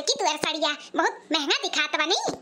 लड़की तुअर साड़िया बहुत महंगा दिखात बा नहीं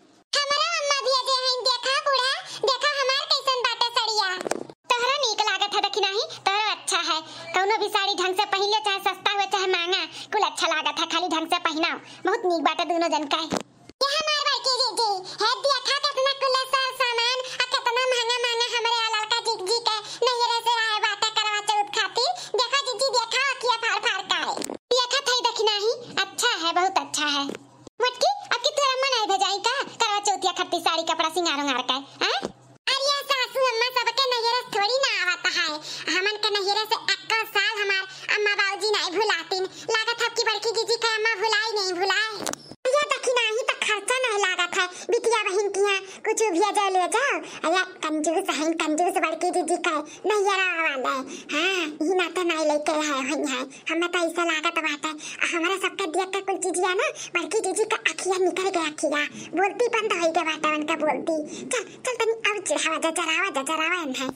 किया ना बड़की जीजी का अखिया निकल गया अखिया बोलती बंद हो गया वातावरण का बोलती चल चल तनी अब चढ़ावा जा चढ़ावा जा चढ़ावा है हाँ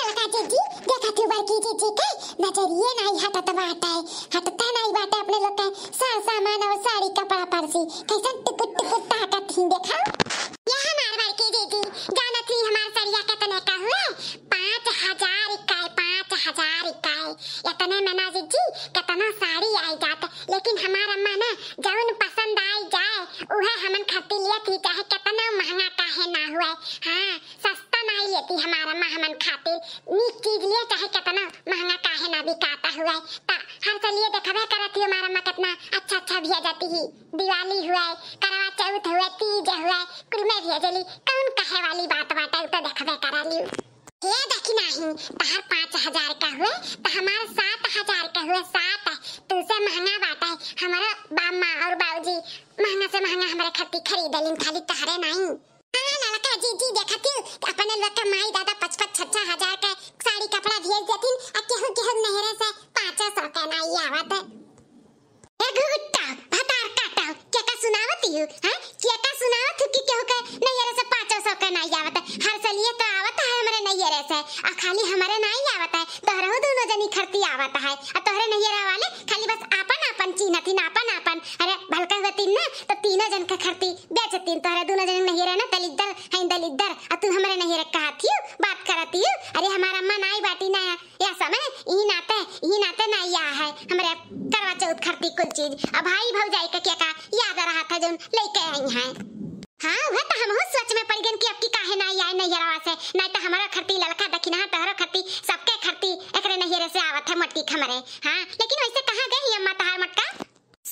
लड़का जीजी देखा तू बड़की जीजी के नजरिए नहीं हटत बाटा है हटता नहीं है अपने लोग का सा सामान और साड़ी कपड़ा परसी कैसा टुकुट टुकुट ताकत ही देखा हमारा महमन खातिर नीक चीज लिए चाहे कितना महंगा काहे ना बिकाता हुआ ता हर चलिए तो देखबे करत ही हमारा मां कितना अच्छा अच्छा भेज जाती ही दिवाली हुआ है करवा चौथ हुआ तीज हुआ कुल में भेजली कौन कहे वाली बात बाटे तो देखबे करा लियो ये देखी नहीं तहर पाँच हजार का हुए तो हमारा साल रही हूँ हाँ सुनाओ थुकी क्यों के नैयरे से पाँचों सौ का नहीं आवत हर साल तो आवत है हमारे नैयरे से आ खाली हमारे नहीं आवत है तोहरो दोनों जनी खरती आवत है आ तोहरे नैयरा वाले खाली बस आपन आपन चीना थी आपन आपन अरे भलका हुआ तीन ना तो तीनों जन का खरती बेचतीन तोहरे दोनों जन नैयरे ना दलिदर है दलिदर आ तू हमारे ले आई हाँ तो हम सोच में पड़ गन कि अब की काहे ना आई नहीं हरावा से नहीं तो हमारा खरती लड़का दखिना तहरो खरती सबके खरती एकरे नहिरे से आवत है मटकी खमरे हां लेकिन वैसे कहां गई अम्मा तहार मटका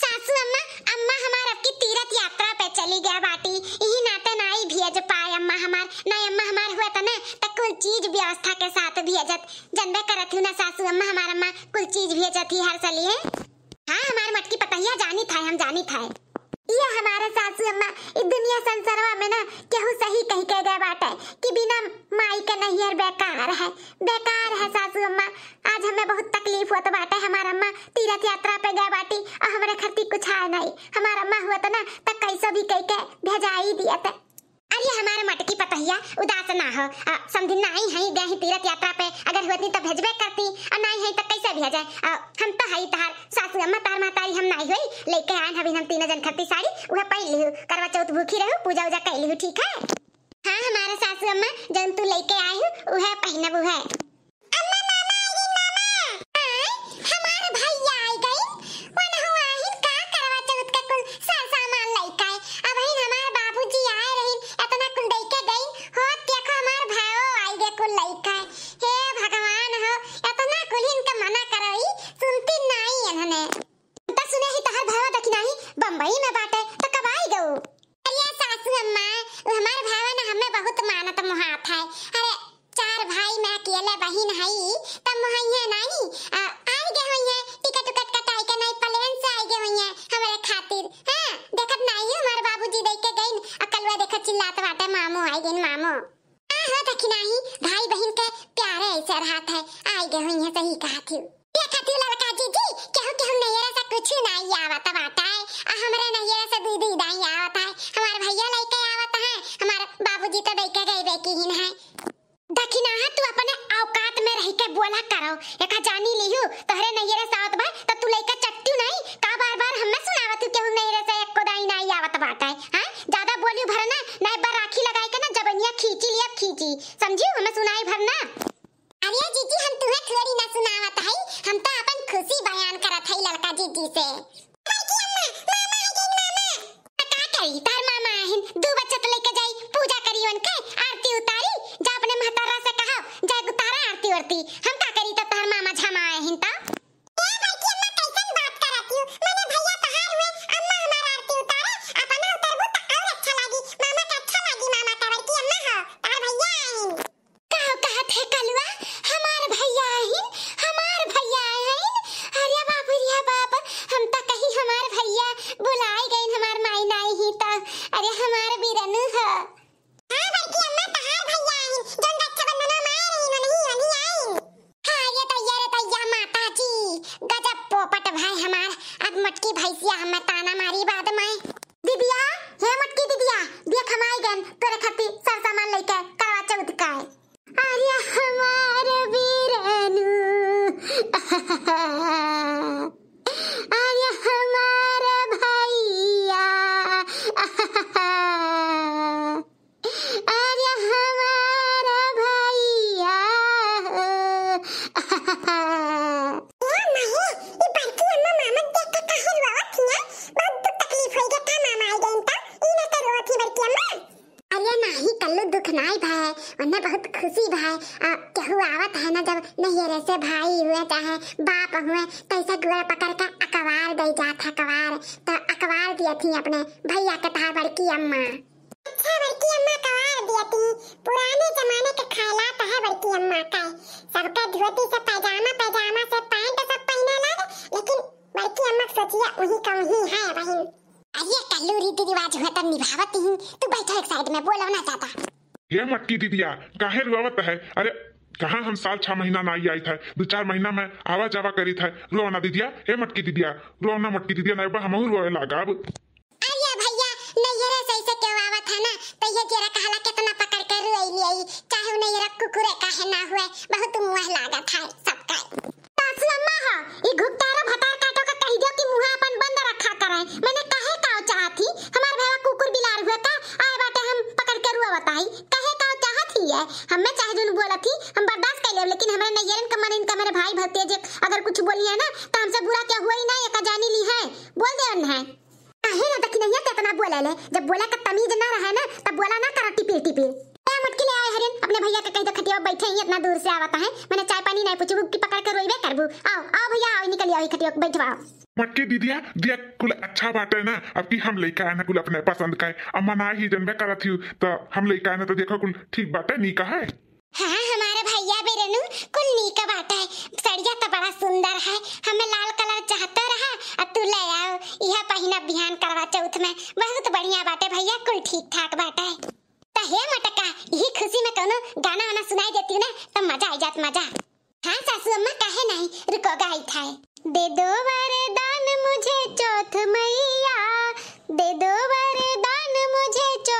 सासू अम्मा अम्मा हमार अब की तीर्थ यात्रा पे चली गया बाटी यही नाते नाई भेज पाए अम्मा हमार ना अम्मा हमार हुआ था तो ना तो कुल चीज व्यवस्था के साथ भेजत जनबे करत ना सासू अम्मा हमार अम्मा कुल चीज भेजत ही हर सली हाँ हमार मटकी पतहिया जानी था हम जानी था ये हमारे सासू अम्मा इस दुनिया संसारवा में ना केहू सही कही कह गए है कि बिना माई के नैहर बेकार है बेकार है सासू अम्मा आज हमें बहुत तकलीफ हुआ तो बात है हमारा अम्मा तीर्थ यात्रा पे गए बाटी और हमारे खर्ती कुछ आए नहीं हमारा अम्मा हुआ तो ना तक कैसे भी कह के भेजा ही दिया था अरे हमारे मटकी पतहिया उदास ना हो समझी नहीं है गए तीर्थ यात्रा पे अगर होती तो भेजबे करती और नहीं है तो कैसे भेजे हम तो है तहार सासू अम्मा तार मातारी हम नहीं हुई लेके आन अभी हम तीनों जन खट्टी साड़ी वह पहन ली करवा चौथ भूखी रहू पूजा उजा कर ली ठीक है हाँ हमारे सासू अम्मा जन तू लेके आई हूँ वह पहनब है देखी देखत ही लड़का जी जी केहू केहू नैयरा से कुछ नहीं आवत बाटा है आ हमरा नैयरा से दूध ही नहीं आवत है हमार भैया लइका आवत है हमार बाबूजी तो बैठे गए बेकी हिन है दखिना है तू अपने औकात में रह के बोला करो एका जानी लियो तोहरे नैयरा से आवत बा तो तू लइका चट्टू नहीं का बार-बार हम्मे सुनावत केहू नैयरा से एक कोदाई नहीं आवत बाटा है हां ज्यादा बोलियो भरना नहीं बराखी लगाई के ना जबनिया खींची लिया खींची समझियो हमें सुनाई भरना जी जी हम तुम्हें थोड़ी ना सुनावत हई हम तो अपन खुशी बयान करत हई लड़का जी से मामा मामा मामा का करी ันตัวกระทัติสร้างสมานเลยแก आ, केहू आवत है ना जब नहियरे से भाई हुए चाहे बाप हुए तो कैसे गुआ पकड़ के अखबार दे जाता है अखबार तो अखबार दिए थी अपने भैया के था बड़की अम्मा अच्छा बड़की अम्मा कवार दिए थी पुराने जमाने के खाला तो है बड़की अम्मा का सबका धोती से पैजामा पैजामा से पैंट सब पहने लग लेकिन बड़की अम्मा सोचिए वही का ही है बहन अरे कल्लू रीति रिवाज हुए तब निभावत ही तू बैठो एक साइड में बोलो ना चाहता ये मटकी दीदिया काहे रोवत है अरे कहा हम साल छह महीना ना आई था दो चार महीना में आवा जावा करी था रोना दीदिया ये मटकी दीदिया रोना मटकी दीदिया ना हम रोए अब भैया नहीं ये सही से क्यों चाहे जो बोला थी हम बर्दाश्त कर लेब लेकिन हमरा नैयरन का मन इनका मेरे भाई भतीजे जे अगर कुछ बोली है ना तो हमसे बुरा क्या हुआ ही ना एक जानी ली है बोल दे है कहे तो ना तक नैया कितना बोला ले जब बोला का तमीज ना रहा ना तब बोला ना करा टिपिर टिपिर मटकी ले आए हरिन अपने भैया के कहीं तो खटिया बैठे ही इतना दूर से आवता तो है मैंने चाय पानी नहीं पूछू की पकड़ कर रोईबे करबू आओ आओ भैया आओ निकल आओ खटिया बैठवाओ मटकी दीदिया दिया कुल अच्छा बात है ना अब की हम लड़का है ना कुल अपने पसंद का है अब मना ही जनबे करत हूँ तो हम लड़का है ना तो देखो कुल ठीक बात है नहीं कहा है हाँ हमारा भैया भी बेरनू कुलनी का बाटा है सड़िया तो बड़ा सुंदर है हमें लाल कलर चाहता रहा अब तू ले आओ यह पहना बिहान करवा चौथ में बहुत बढ़िया बाटे भैया कुल ठीक ठाक बाटा है तो हे मटका यही खुशी में कोनो गाना वाना सुनाई देती ना तो मजा आई जात मजा हाँ सासू अम्मा कहे नहीं रुको गाई था दे दो वरदान मुझे चौथ मैया दे दो वरदान मुझे चौथ